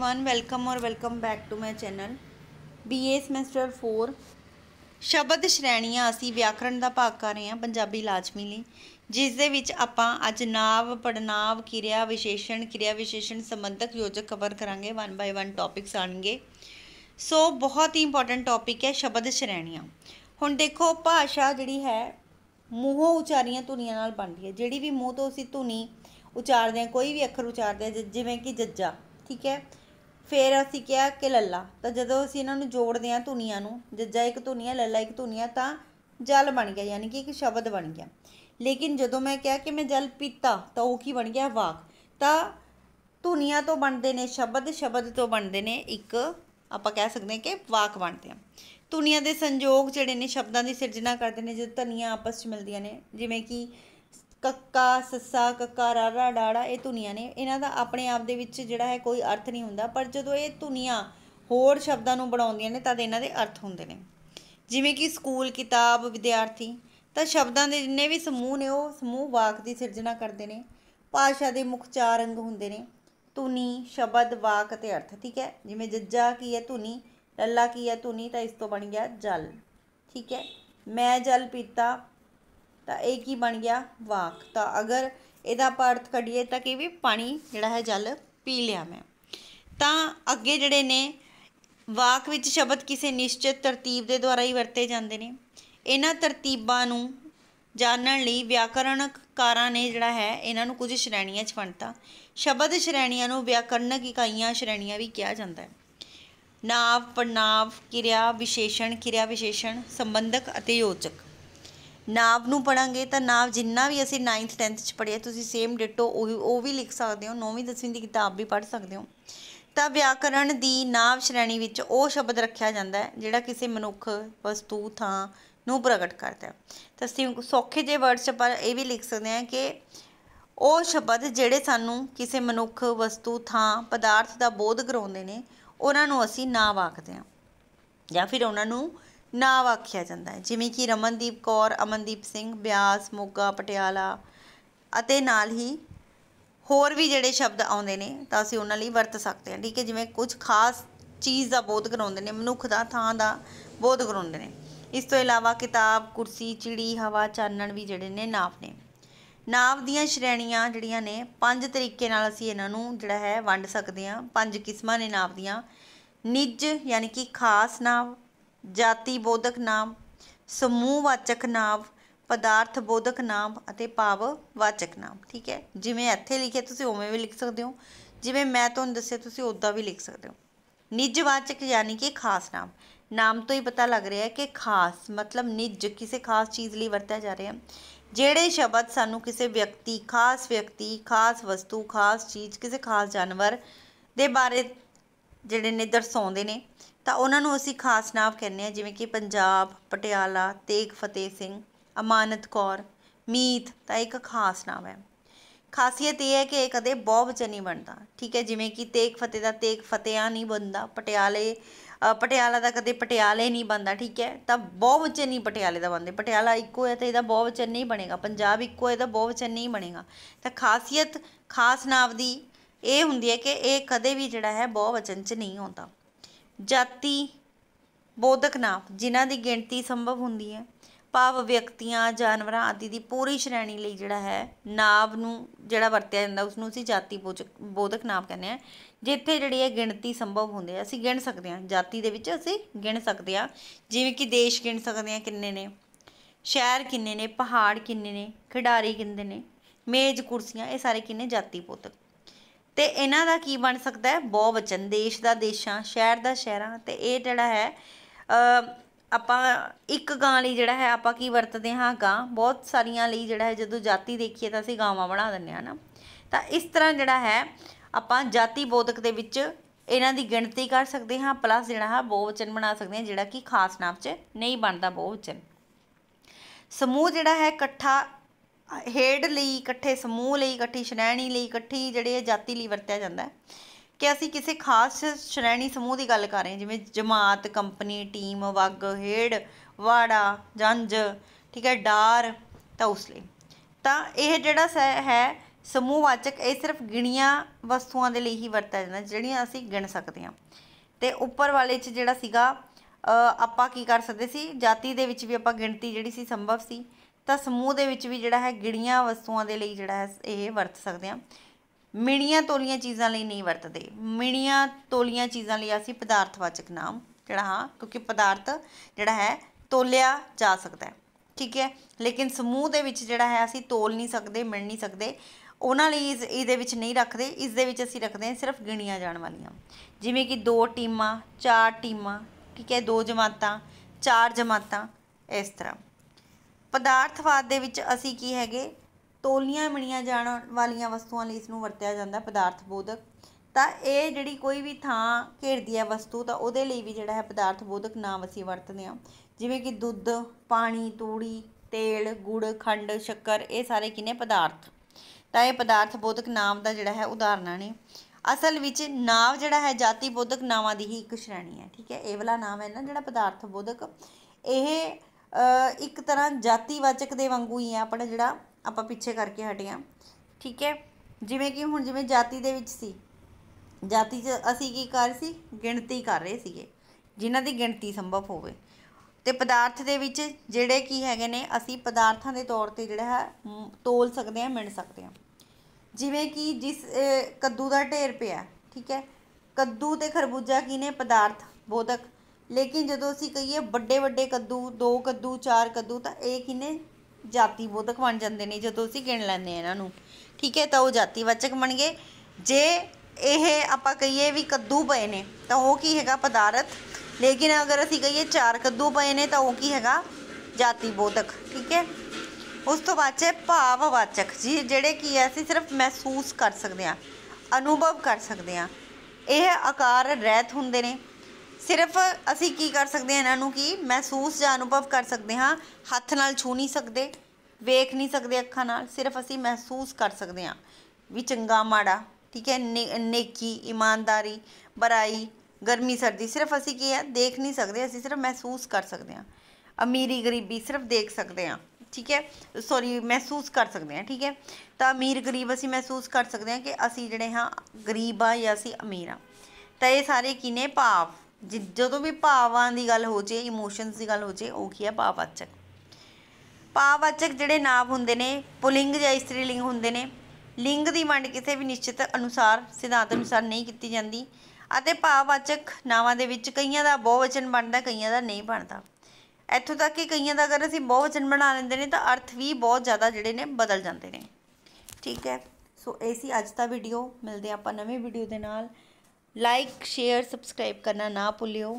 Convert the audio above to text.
one welcome और welcome back to my channel BA semester 4 ਸ਼ਬਦ ਸ਼੍ਰੇਣੀਆਂ ਅਸੀਂ ਵਿਆਕਰਣ ਦਾ ਭਾਗ ਕਰ ਰਹੇ ਹਾਂ ਪੰਜਾਬੀ ਲਾਜ਼ਮੀ ਲਈ ਜਿਸ ਦੇ ਵਿੱਚ ਆਪਾਂ ਅੱਜ ਨਾਵ ਪੜਨਾਵ ਕਿਰਿਆ ਵਿਸ਼ੇਸ਼ਣ ਕਿਰਿਆ ਵਿਸ਼ੇਸ਼ਣ ਸੰਬੰਧਕ ਯੋਜਕ ਕਵਰ ਕਰਾਂਗੇ ਵਨ ਬਾਈ ਵਨ ਟੌਪਿਕਸ ਆਣਗੇ ਸੋ ਬਹੁਤ ਹੀ ਇੰਪੋਰਟੈਂਟ ਟੌਪਿਕ ਹੈ ਸ਼ਬਦ ਸ਼੍ਰੇਣੀਆਂ ਹੁਣ ਦੇਖੋ ਭਾਸ਼ਾ ਜਿਹੜੀ ਹੈ ਮੂੰਹੋਂ ਉਚਾਰੀਆਂ ਧੁਨੀਆਂ ਨਾਲ ਬਣਦੀ ਹੈ ਜਿਹੜੀ ਵੀ ਮੂੰਹ ਤੋਂ ਅਸੀਂ ਧੁਨੀ ਉਚਾਰਦੇ ਹਾਂ ਕੋਈ ਵੀ ਅੱਖਰ ਉਚਾਰਦੇ ਹਾਂ ਜਿਵੇਂ ਕਿ ਜੱਜਾ ਠੀਕ ਹੈ ਫਿਰ ਅਸੀਂ ਕਿਹਾ ਕਿ ਲੱਲਾ ਤਾਂ ਜਦੋਂ ਅਸੀਂ ਇਹਨਾਂ ਨੂੰ ਜੋੜਦੇ ਹਾਂ ਧੁਨੀਆਂ ਨੂੰ ਜੱਜਾ ਇੱਕ ਧੁਨੀਆ ਲੱਲਾ ਇੱਕ ਧੁਨੀਆ ਤਾਂ ਜਲ ਬਣ ਗਿਆ ਯਾਨੀ ਕਿ ਇੱਕ ਸ਼ਬਦ ਬਣ ਗਿਆ ਲੇਕਿਨ ਜਦੋਂ ਮੈਂ ਕਿਹਾ ਕਿ ਮੈਂ ਜਲ ਪੀਤਾ ਤਾਂ ਉਹ ਕੀ ਬਣ ਗਿਆ ਵਾਕ ਤਾਂ ਧੁਨੀਆਂ ਤੋਂ ਬਣਦੇ ਨੇ ਸ਼ਬਦ ਸ਼ਬਦ ਤੋਂ ਬਣਦੇ ਨੇ ਇੱਕ ਆਪਾਂ ਕਹਿ ਸਕਦੇ ਹਾਂ ਕਿ ਵਾਕ ਬਣਦੇ ਆ ਧੁਨੀਆਂ ਦੇ ਸੰਯੋਗ ਜਿਹੜੇ ਨੇ ਸ਼ਬਦਾਂ ਦੀ ਸਿਰਜਣਾ ਕਰਦੇ ਨੇ ਜਦੋਂ ਧੁਨੀਆਂ ਆਪਸ ਵਿੱਚ ਮਿਲਦੀਆਂ ਨੇ ਜਿਵੇਂ ਕਿ ਕੱਕਾ ਸੱਸਾ ਕੱਕਾ ਰਾਰਾ ਡਾੜਾ ਇਹ ਧੁਨੀਆਂ ਨੇ ਇਹਨਾਂ ਦਾ ਆਪਣੇ ਆਪ ਦੇ ਵਿੱਚ ਜਿਹੜਾ ਹੈ ਕੋਈ ਅਰਥ ਨਹੀਂ ਹੁੰਦਾ ਪਰ ਜਦੋਂ ਇਹ ਧੁਨੀਆਂ ਹੋਰ ਸ਼ਬਦਾਂ ਨੂੰ ਬਣਾਉਂਦੀਆਂ ਨੇ ਤਦ ਇਹਨਾਂ ਦੇ ਅਰਥ ਹੁੰਦੇ ਨੇ ਜਿਵੇਂ ਕਿ ਸਕੂਲ ਕਿਤਾਬ ਵਿਦਿਆਰਥੀ ਤਾਂ ਸ਼ਬਦਾਂ ਦੇ ਜਿੰਨੇ ਵੀ ਸਮੂਹ ਨੇ ਉਹ ਸਮੂਹ ਵਾਕ ਦੀ ਸਿਰਜਣਾ ਕਰਦੇ ਨੇ ਭਾਸ਼ਾ ਦੇ ਮੁੱਖ ਚਾਰ ਅੰਗ ਹੁੰਦੇ ਨੇ ਧੁਨੀ ਸ਼ਬਦ ਵਾਕ ਤੇ ਅਰਥ ਠੀਕ ਹੈ ਜਿਵੇਂ ਜੱਜਾ ਕੀ ਹੈ ਧੁਨੀ ਲੱਲਾ ਕੀ ਹੈ ਧੁਨੀ ਤਾਂ ਇਸ ਤੋਂ ਬਣ ਗਿਆ ਜਲ ਠੀਕ ਹੈ ਮੈਂ ਜਲ ਪੀਤਾ ਤਾਂ ਇਹ ਕੀ ਬਣ ਗਿਆ ਵਾਕ ਤਾਂ ਅਗਰ ਇਹਦਾ ਆਪਾਂ ਅਰਥ ਕੱਢੀਏ ਤਾਂ ਕਿ ਵੀ ਪਾਣੀ ਜਿਹੜਾ ਹੈ ਜਲ ਪੀ ਲਿਆ ਮੈਂ ਤਾਂ ਅੱਗੇ ਜਿਹੜੇ ਨੇ ਵਾਕ ਵਿੱਚ ਸ਼ਬਦ ਕਿਸੇ ਨਿਸ਼ਚਿਤ ਤਰਤੀਬ ਦੇ ਦੁਆਰਾ ਹੀ ਵਰਤੇ ਜਾਂਦੇ ਨੇ ਇਹਨਾਂ ਤਰਤੀਬਾਂ ਨੂੰ ਜਾਣਨ ਲਈ ਵਿਆਕਰਣਕਾਰਾਂ ਨੇ ਜਿਹੜਾ ਹੈ ਇਹਨਾਂ ਨੂੰ ਕੁਝ ਸ਼੍ਰੇਣੀਆਂ 'ਚ ਵੰਡਤਾ ਸ਼ਬਦ ਸ਼੍ਰੇਣੀਆਂ ਨੂੰ ਵਿਆਕਰਣਕ ਇਕਾਈਆਂ ਸ਼੍ਰੇਣੀਆਂ ਵੀ ਕਿਹਾ ਜਾਂਦਾ ਹੈ ਨਾਵ ਪੜਨਾਵ ਕਿਰਿਆ ਵਿਸ਼ੇਸ਼ਣ ਕਿਰਿਆ ਵਿਸ਼ੇਸ਼ਣ ਸੰਬੰਧਕ ਅਤੇ ਯੋਜਕ ਨਾਵ ਨੂੰ ਪੜਾਂਗੇ ਤਾਂ ਨਾਵ ਜਿੰਨਾ ਵੀ ਅਸੀਂ 9th 10th ਚ ਪੜਿਆ ਤੁਸੀਂ ਸੇਮ ਡਿਟੋ ਉਹ ਉਹ ਵੀ ਲਿਖ ਸਕਦੇ ਹੋ 9ਵੀਂ 10ਵੀਂ ਦੀ ਕਿਤਾਬ ਵੀ ਪੜ ਸਕਦੇ ਹੋ ਤਾਂ ਵਿਆਕਰਣ ਦੀ ਨਾਵ ਸ਼੍ਰੇਣੀ ਵਿੱਚ ਉਹ ਸ਼ਬਦ ਰੱਖਿਆ ਜਾਂਦਾ ਹੈ ਜਿਹੜਾ ਕਿਸੇ ਮਨੁੱਖ ਵਸਤੂ ਥਾਂ ਨੂੰ ਪ੍ਰਗਟ ਕਰਦਾ ਹੈ ਤਾਂ ਸੌਖੇ ਜਿਹੇ ਵਰਡਸ ਪਰ ਇਹ ਵੀ ਲਿਖ ਸਕਦੇ ਹਾਂ ਕਿ ਉਹ ਸ਼ਬਦ ਜਿਹੜੇ ਸਾਨੂੰ ਕਿਸੇ ਮਨੁੱਖ ਵਸਤੂ ਥਾਂ ਪਦਾਰਥ ਦਾ ਬੋਧ ਕਰਾਉਂਦੇ ਨੇ ਉਹਨਾਂ ਨੂੰ ਅਸੀਂ ਨਾਵ ਆਖਦੇ ਹਾਂ ਜਾਂ ਫਿਰ ਉਹਨਾਂ ਨੂੰ ਨਾਮ ਆਖਿਆ ਜਾਂਦਾ ਹੈ ਜਿਵੇਂ ਕਿ ਰਮਨਦੀਪ ਕੌਰ ਅਮਨਦੀਪ ਸਿੰਘ ਬਿਆਸ ਮੋਗਾ ਪਟਿਆਲਾ ਅਤੇ ਨਾਲ ਹੀ ਹੋਰ ਵੀ ਜਿਹੜੇ ਸ਼ਬਦ ਆਉਂਦੇ ਨੇ ਤਾਂ ਅਸੀਂ ਉਹਨਾਂ ਲਈ ਵਰਤ ਸਕਦੇ ਹਾਂ ਠੀਕ ਹੈ ਜਿਵੇਂ ਕੁਝ ਖਾਸ ਚੀਜ਼ ਦਾ ਬੋਧ ਕਰਾਉਂਦੇ ਨੇ ਮਨੁੱਖ ਦਾ ਥਾਂ ਦਾ ਬੋਧ ਕਰਾਉਂਦੇ ਨੇ ਇਸ ਤੋਂ ਇਲਾਵਾ ਕਿਤਾਬ ਕੁਰਸੀ ਚਿੜੀ ਹਵਾ ਚਾਨਣ ਵੀ ਜਿਹੜੇ ਨੇ ਨਾਮ ਨੇ ਨਾਮ ਦੀਆਂ ਸ਼੍ਰੇਣੀਆਂ ਜਿਹੜੀਆਂ ਨੇ ਪੰਜ ਤਰੀਕੇ ਨਾਲ ਅਸੀਂ ਇਹਨਾਂ ਨੂੰ ਜਿਹੜਾ ਹੈ ਵੰਡ ਸਕਦੇ ਹਾਂ ਪੰਜ ਕਿਸਮਾਂ ਨੇ ਨਾਮ ਦੀਆਂ ਨਿੱਜ ਯਾਨੀ ਕਿ ਖਾਸ ਨਾਮ ਜਾਤੀ ਬੋਧਕ ਨਾਮ ਸਮੂਹਵਾਚਕ ਨਾਮ ਪਦਾਰਥ ਬੋਧਕ ਨਾਮ ਅਤੇ ਭਾਵ ਵਾਚਕ ਨਾਮ ਠੀਕ ਹੈ ਜਿਵੇਂ ਇੱਥੇ ਲਿਖਿਆ ਤੁਸੀਂ ਉਵੇਂ ਵੀ ਲਿਖ ਸਕਦੇ ਹੋ ਜਿਵੇਂ ਮੈਂ ਤੁਹਾਨੂੰ ਦੱਸਿਆ ਤੁਸੀਂ ਉਦਾਂ ਵੀ ਲਿਖ ਸਕਦੇ ਹੋ ਵਾਚਕ ਯਾਨੀ ਕਿ ਖਾਸ ਨਾਮ ਨਾਮ ਤੋਂ ਹੀ ਪਤਾ ਲੱਗ ਰਿਹਾ ਹੈ ਕਿ ਖਾਸ ਮਤਲਬ ਨਿੱਜ ਕਿਸੇ ਖਾਸ ਚੀਜ਼ ਲਈ ਵਰਤਿਆ ਜਾ ਰਿਹਾ ਹੈ ਜਿਹੜੇ ਸ਼ਬਦ ਸਾਨੂੰ ਕਿਸੇ ਵਿਅਕਤੀ ਖਾਸ ਵਿਅਕਤੀ ਖਾਸ ਵਸਤੂ ਖਾਸ ਚੀਜ਼ ਕਿਸੇ ਖਾਸ ਜਾਨਵਰ ਦੇ ਬਾਰੇ ਜਿਹੜੇ ਨੇ ਦਰਸਾਉਂਦੇ ਨੇ ਤਾਂ ਉਹਨਾਂ ਨੂੰ ਅਸੀਂ ਖਾਸ ਨਾਮ ਕਹਿੰਦੇ ਆ ਜਿਵੇਂ ਕਿ ਪੰਜਾਬ ਪਟਿਆਲਾ ਤੇਗ ਫਤਿਹ ਸਿੰਘ ਅਮਾਨਤ ਕੌਰ ਮੀਤ ਤਾਂ ਇੱਕ ਖਾਸ ਨਾਮ ਹੈ ਖਾਸੀਅਤ ਇਹ ਹੈ ਕਿ ਇਹ ਕਦੇ ਬਹੁਵਚਨੀ ਬਣਦਾ ਠੀਕ ਹੈ ਜਿਵੇਂ ਕਿ ਤੇਗ ਫਤਿਹ ਦਾ ਤੇਗ ਫਤਿਆ ਨਹੀਂ ਬਣਦਾ ਪਟਿਆਲੇ ਪਟਿਆਲਾ ਦਾ ਕਦੇ ਪਟਿਆਲੇ ਨਹੀਂ ਬਣਦਾ ਠੀਕ ਹੈ ਤਾਂ ਬਹੁਵਚਨੀ ਪਟਿਆਲੇ ਦਾ ਬਣਦੇ ਪਟਿਆਲਾ ਇੱਕੋ ਹੈ ਤਾਂ ਇਹਦਾ ਬਹੁਵਚਨ ਨਹੀਂ ਬਣੇਗਾ ਪੰਜਾਬ ਇੱਕੋ ਹੈ ਤਾਂ ਬਹੁਵਚਨ ਨਹੀਂ ਬਣੇਗਾ ਤਾਂ ਖਾਸੀਅਤ ਖਾਸ ਨਾਮ ਦੀ ਇਹ ਹੁੰਦੀ ਹੈ ਕਿ ਇਹ ਕਦੇ ਵੀ ਜਿਹੜਾ ਹੈ ਬਹੁਵਚਨ 'ਚ ਨਹੀਂ ਆਉਂਦਾ ਜਾਤੀ ਬੋਧਕ ਨਾਮ ਜਿਨ੍ਹਾਂ ਦੀ ਗਿਣਤੀ ਸੰਭਵ ਹੁੰਦੀ ਹੈ ਪਾਵ ਵਿਅਕਤੀਆਂ ਜਾਨਵਰਾਂ ਆਦਿ ਦੀ ਪੂਰੀ ਸ਼੍ਰੇਣੀ ਲਈ ਜਿਹੜਾ ਹੈ ਨਾਮ ਨੂੰ ਜਿਹੜਾ ਵਰਤਿਆ ਜਾਂਦਾ ਉਸ ਨੂੰ ਅਸੀਂ ਜਾਤੀ ਬੋਧਕ ਨਾਮ ਕਹਿੰਦੇ ਆ ਜਿੱਥੇ ਜਿਹੜੀ ਹੈ ਗਿਣਤੀ ਸੰਭਵ ਹੁੰਦੀ ਹੈ ਅਸੀਂ ਗਿਣ ਸਕਦੇ ਹਾਂ ਜਾਤੀ ਦੇ ਵਿੱਚ ਅਸੀਂ ਗਿਣ ਸਕਦੇ ਹਾਂ ਜਿਵੇਂ ਕਿ ਦੇਸ਼ ਗਿਣ ਸਕਦੇ ਹਾਂ ਕਿੰਨੇ ਨੇ ਸ਼ਹਿਰ ਕਿੰਨੇ ਨੇ ਪਹਾੜ ਕਿੰਨੇ ਨੇ ਖਿਡਾਰੀ ਕਿੰਨੇ ਨੇ ਮੇਜ਼ ਕੁਰਸੀਆਂ ਇਹ ਸਾਰੇ ਕਿੰਨੇ ਜਾਤੀ ਬੋਧਕ ਤੇ ਇਹਨਾਂ ਦਾ ਕੀ ਬਣ ਸਕਦਾ ਹੈ ਬਹੁ ਵਚਨ ਦੇਸ਼ ਦਾ ਦੇਸ਼ਾਂ ਸ਼ਹਿਰ ਦਾ ਸ਼ਹਿਰਾਂ ਤੇ ਇਹ ਜਿਹੜਾ ਹੈ ਆਪਾਂ ਇੱਕ ਗਾਂ ਲਈ ਜਿਹੜਾ ਹੈ ਆਪਾਂ ਕੀ ਵਰਤਦੇ ਹਾਂ ਗਾਂ ਬਹੁਤ ਸਾਰੀਆਂ ਲਈ ਜਿਹੜਾ ਹੈ ਜਦੋਂ ਜਾਤੀ ਦੇਖੀਏ ਤਾਂ ਅਸੀਂ ਗਾਵਾਂ ਬਣਾ ਦਿੰਨੇ ਹਾਂ ਨਾ ਤਾਂ ਇਸ ਤਰ੍ਹਾਂ ਜਿਹੜਾ ਹੈ ਆਪਾਂ ਜਾਤੀ ਬੋਧਕ ਦੇ ਵਿੱਚ ਇਹਨਾਂ ਦੀ ਗਿਣਤੀ ਕਰ ਸਕਦੇ ਹਾਂ ਪਲੱਸ ਜਿਹੜਾ ਹੈ ਬਹੁਵਚਨ ਬਣਾ ਸਕਦੇ ਹਾਂ ਜਿਹੜਾ ਕਿ ਖਾਸ ਨਾਮ 'ਚ ਨਹੀਂ ਬਣਦਾ ਬਹੁਵਚਨ ਸਮੂਹ ਜਿਹੜਾ ਹੈ ਇਕੱਠਾ ਹੇਡ ਲਈ ਇਕੱਠੇ ਸਮੂਹ ਲਈ ਇਕੱਠੀ ਸ਼੍ਰੇਣੀ ਲਈ ਇਕੱਠੀ ਜਿਹੜੇ ਜਾਤੀ ਲਈ ਵਰਤਿਆ ਜਾਂਦਾ ਹੈ ਕਿ ਅਸੀਂ ਕਿਸੇ ਖਾਸ ਸ਼੍ਰੇਣੀ ਸਮੂਹ ਦੀ ਗੱਲ ਕਰ ਰਹੇ ਹਾਂ ਜਿਵੇਂ ਜਮਾਤ ਕੰਪਨੀ ਟੀਮ ਵਗ ਹੇਡ ਵਾੜਾ ਜੰਜ ਠੀਕ ਹੈ ਡਾਰ ਤਾਂ ਉਸ ਲਈ ਤਾਂ ਇਹ ਜਿਹੜਾ ਹੈ ਸਮੂਹਵਾਚਕ ਇਹ ਸਿਰਫ ਗਿਣੀਆਂ ਵਸਤੂਆਂ ਦੇ ਲਈ ਹੀ ਵਰਤਿਆ ਜਾਂਦਾ ਜਿਹੜੀਆਂ ਅਸੀਂ ਗਿਣ ਸਕਦੇ ਹਾਂ ਤੇ ਉੱਪਰ ਵਾਲੇ 'ਚ ਜਿਹੜਾ ਸੀਗਾ ਆਪਾਂ ਕੀ ਕਰ ਸਕਦੇ ਸੀ ਜਾਤੀ ਦੇ ਵਿੱਚ ਵੀ ਆਪਾਂ ਗਿਣਤੀ ਜਿਹੜੀ ਸੀ ਸੰਭਵ ਸੀ ਤਾਂ ਸਮੂਹ ਦੇ ਵਿੱਚ ਵੀ ਜਿਹੜਾ ਹੈ ਗਿਣੀਆਂ ਵਸਤੂਆਂ ਦੇ ਲਈ ਜਿਹੜਾ ਹੈ ਇਹ ਵਰਤ ਸਕਦੇ ਆ ਮਿਣੀਆਂ ਤੋਲੀਆਂ ਚੀਜ਼ਾਂ ਲਈ ਨਹੀਂ ਵਰਤਦੇ ਮਿਣੀਆਂ ਤੋਲੀਆਂ ਚੀਜ਼ਾਂ ਲਈ ਅਸੀਂ ਪਦਾਰਥਵਾਚਕ ਨਾਮ ਜਿਹੜਾ ਹਾਂ ਕਿਉਂਕਿ ਪਦਾਰਥ ਜਿਹੜਾ ਹੈ ਤੋਲਿਆ ਜਾ ਸਕਦਾ ਹੈ ਠੀਕ ਹੈ ਲੇਕਿਨ ਸਮੂਹ ਦੇ ਵਿੱਚ ਜਿਹੜਾ ਹੈ ਅਸੀਂ ਤੋਲ ਨਹੀਂ ਸਕਦੇ ਮਿਣ ਨਹੀਂ ਸਕਦੇ ਉਹਨਾਂ ਲਈ ਇਸ ਇਹਦੇ ਵਿੱਚ ਨਹੀਂ ਰੱਖਦੇ ਇਸ ਦੇ ਵਿੱਚ ਅਸੀਂ ਰੱਖਦੇ ਹਾਂ ਸਿਰਫ ਗਿਣੀਆਂ ਜਾਣ ਵਾਲੀਆਂ ਜਿਵੇਂ ਕਿ ਦੋ ਟੀਮਾਂ ਚਾਰ ਟੀਮਾਂ ਠੀਕ ਹੈ ਦੋ ਜਮਾਤਾਂ ਚਾਰ ਜਮਾਤਾਂ ਇਸ ਤਰ੍ਹਾਂ ਪਦਾਰਥਵਾਦ ਦੇ ਵਿੱਚ ਅਸੀਂ ਕੀ ਹੈਗੇ ਤੋਲੀਆਂ ਮਣੀਆਂ ਜਾਣ ਵਾਲੀਆਂ ਵਸਤੂਆਂ ਲਈ ਇਸ ਨੂੰ ਵਰਤਿਆ ਜਾਂਦਾ ਪਦਾਰਥ ਬੋਧਕ ਤਾਂ ਇਹ ਜਿਹੜੀ ਕੋਈ ਵੀ ਥਾਂ ਘੇਰਦੀ ਹੈ ਵਸਤੂ ਤਾਂ ਉਹਦੇ ਲਈ ਵੀ ਜਿਹੜਾ ਹੈ ਪਦਾਰਥ ਬੋਧਕ ਨਾਮ ਅਸੀਂ ਵਰਤਦੇ ਹਾਂ ਜਿਵੇਂ ਕਿ ਦੁੱਧ ਪਾਣੀ ਤੂੜੀ ਤੇਲ ਗੁੜ ਖੰਡ ਸ਼ੱਕਰ ਇਹ ਸਾਰੇ ਕਿਨੇ ਪਦਾਰਥ ਤਾਂ ਇਹ ਪਦਾਰਥ ਬੋਧਕ ਨਾਮ ਦਾ ਜਿਹੜਾ ਹੈ ਉਦਾਹਰਨਾਂ ਨੇ ਅਸਲ ਵਿੱਚ ਨਾਮ ਜਿਹੜਾ ਹੈ ਜਾਤੀ ਬੋਧਕ ਨਾਵਾਂ ਦੀ ਹੀ ਇੱਕ ਸ਼੍ਰੇਣੀ ਹੈ ਠੀਕ ਹੈ ਇਹ ਵਾਲਾ ਨਾਮ ਹੈ ਨਾ ਜਿਹੜਾ ਪਦਾਰਥ ਬੋਧਕ ਇਹ ਇੱਕ ਤਰ੍ਹਾਂ ਜਾਤੀਵਾਚਕ ਦੇ ਵਾਂਗੂ ਹੀ ਆ ਆਪਣਾ ਜਿਹੜਾ ਆਪਾਂ ਪਿੱਛੇ ਕਰਕੇ ਹਟੇ ਆ ਠੀਕ ਹੈ ਜਿਵੇਂ ਕਿ ਹੁਣ ਜਿਵੇਂ ਜਾਤੀ ਦੇ ਵਿੱਚ ਸੀ ਜਾਤੀ 'ਚ ਅਸੀਂ ਕੀ ਕਰ ਸੀ ਗਿਣਤੀ ਕਰ ਰਹੇ ਸੀਗੇ ਜਿਨ੍ਹਾਂ ਦੀ ਗਿਣਤੀ ਸੰਭਵ ਹੋਵੇ ਤੇ ਪਦਾਰਥ ਦੇ ਵਿੱਚ ਜਿਹੜੇ ਕੀ ਹੈਗੇ ਨੇ ਅਸੀਂ ਪਦਾਰਥਾਂ ਦੇ ਤੌਰ ਤੇ ਜਿਹੜਾ ਹੈ ਤੋਲ ਸਕਦੇ ਆ ਮਿਣ ਸਕਦੇ ਆ ਜਿਵੇਂ ਕਿ ਜਿਸ ਕੱਦੂ ਦਾ ਢੇਰ ਪਿਆ ਠੀਕ ਹੈ ਕੱਦੂ ਤੇ ਖਰਬੂਜਾ ਕੀ ਨੇ ਪਦਾਰਥ ਬੋਧਕ ਲੇਕਿਨ ਜਦੋਂ ਅਸੀਂ ਕਹੀਏ ਵੱਡੇ ਵੱਡੇ ਕੱਦੂ ਦੋ ਕੱਦੂ ਚਾਰ ਕੱਦੂ ਤਾਂ ਇਹ ਕਿਨੇ ਜਾਤੀ ਬੋਧਕ ਬਣ ਜਾਂਦੇ ਨੇ ਜਦੋਂ ਅਸੀਂ ਗਿਣ ਲੈਂਦੇ ਆ ਇਹਨਾਂ ਨੂੰ ਠੀਕ ਹੈ ਤਾਂ ਉਹ ਜਾਤੀਵਾਚਕ ਬਣ ਗਏ ਜੇ ਇਹ ਆਪਾਂ ਕਹੀਏ ਵੀ ਕੱਦੂ ਪਏ ਨੇ ਤਾਂ ਉਹ ਕੀ ਹੈਗਾ ਪਦਾਰਥ ਲੇਕਿਨ ਅਗਰ ਅਸੀਂ ਕਹੀਏ ਚਾਰ ਕੱਦੂ ਪਏ ਨੇ ਤਾਂ ਉਹ ਕੀ ਹੈਗਾ ਜਾਤੀ ਬੋਧਕ ਠੀਕ ਹੈ ਉਸ ਤੋਂ ਬਾਅਦ ਚ ਭਾਵਵਾਚਕ ਜੀ ਜਿਹੜੇ ਕੀ ਹੈ ਅਸੀਂ ਸਿਰਫ ਮਹਿਸੂਸ ਕਰ ਸਕਦੇ ਆ ਅਨੁਭਵ ਕਰ ਸਕਦੇ ਆ ਇਹ ਆਕਾਰ ਰਹਿਤ ਹੁੰਦੇ ਨੇ ਸਿਰਫ ਅਸੀਂ ਕੀ ਕਰ ਸਕਦੇ ਹਾਂ ਇਹਨਾਂ ਨੂੰ ਕੀ ਮਹਿਸੂਸ ਜਾਂ ਅਨੁਭਵ ਕਰ ਸਕਦੇ ਹਾਂ ਹੱਥ ਨਾਲ ਛੂ ਨਹੀਂ ਸਕਦੇ ਵੇਖ ਨਹੀਂ ਸਕਦੇ ਅੱਖਾਂ ਨਾਲ ਸਿਰਫ ਅਸੀਂ ਮਹਿਸੂਸ ਕਰ ਸਕਦੇ ਹਾਂ ਵੀ ਚੰਗਾ ਮਾੜਾ ਠੀਕ ਹੈ ਨੇਕੀ ਇਮਾਨਦਾਰੀ ਬਰਾਈ ਗਰਮੀ ਸਰਦੀ ਸਿਰਫ ਅਸੀਂ ਕੀ ਹੈ ਦੇਖ ਨਹੀਂ ਸਕਦੇ ਅਸੀਂ ਸਿਰਫ ਮਹਿਸੂਸ ਕਰ ਸਕਦੇ ਹਾਂ ਅਮੀਰੀ ਗਰੀਬੀ ਸਿਰਫ ਦੇਖ ਸਕਦੇ ਹਾਂ ਠੀਕ ਹੈ ਸੌਰੀ ਮਹਿਸੂਸ ਕਰ ਸਕਦੇ ਹਾਂ ਠੀਕ ਹੈ ਤਾਂ ਅਮੀਰ ਗਰੀਬ ਅਸੀਂ ਮਹਿਸੂਸ ਕਰ ਸਕਦੇ ਹਾਂ ਕਿ ਅਸੀਂ ਜਿਹੜੇ ਹਾਂ ਗਰੀਬ ਆ ਜਾਂ ਅਸੀਂ ਅਮੀਰ ਆ ਤਾਂ ਇਹ ਸਾਰੇ ਕੀ ਨੇ ਭਾਵ ਜਦੋਂ ਵੀ ਭਾਵਾਂ ਦੀ ਗੱਲ ਹੋ ਜੇ ਇਮੋਸ਼ਨਸ ਦੀ ਗੱਲ ਹੋ ਜੇ ਉਹ ਕੀ ਹੈ ਭਾਵਾਚਕ ਭਾਵਾਚਕ ਜਿਹੜੇ ਨਾਮ ਹੁੰਦੇ ਨੇ ਪੁਲਿੰਗ ਜਾਂ ਇਸਤਰੀ ਲਿੰਗ ਹੁੰਦੇ ਨੇ ਲਿੰਗ ਦੀ ਵੰਡ ਕਿਸੇ ਵੀ ਨਿਸ਼ਚਿਤ ਅਨੁਸਾਰ ਸਿਧਾਂਤ ਅਨੁਸਾਰ ਨਹੀਂ ਕੀਤੀ ਜਾਂਦੀ ਅਤੇ ਭਾਵਵਾਚਕ ਨਾਵਾਂ ਦੇ ਵਿੱਚ ਕਈਆਂ ਦਾ ਬਹੁਵਚਨ ਬਣਦਾ ਕਈਆਂ ਦਾ ਨਹੀਂ ਬਣਦਾ ਇੱਥੋਂ ਤੱਕ ਕਿ ਕਈਆਂ ਦਾ ਅਗਰ ਅਸੀਂ ਬਹੁਵਚਨ ਬਣਾ ਲੈਂਦੇ ਨੇ ਤਾਂ ਅਰਥ ਵੀ ਬਹੁਤ ਜ਼ਿਆਦਾ ਜਿਹੜੇ ਨੇ ਬਦਲ ਜਾਂਦੇ ਨੇ ਠੀਕ ਹੈ ਸੋ ਇਹ ਸੀ ਅੱਜ ਦਾ ਵੀਡੀਓ ਮਿਲਦੇ ਆਪਾਂ ਨਵੇਂ ਵੀਡੀਓ ਦੇ ਨਾਲ ਲਾਈਕ ਸ਼ੇਅਰ ਸਬਸਕ੍ਰਾਈਬ ਕਰਨਾ ਨਾ ਭੁੱਲਿਓ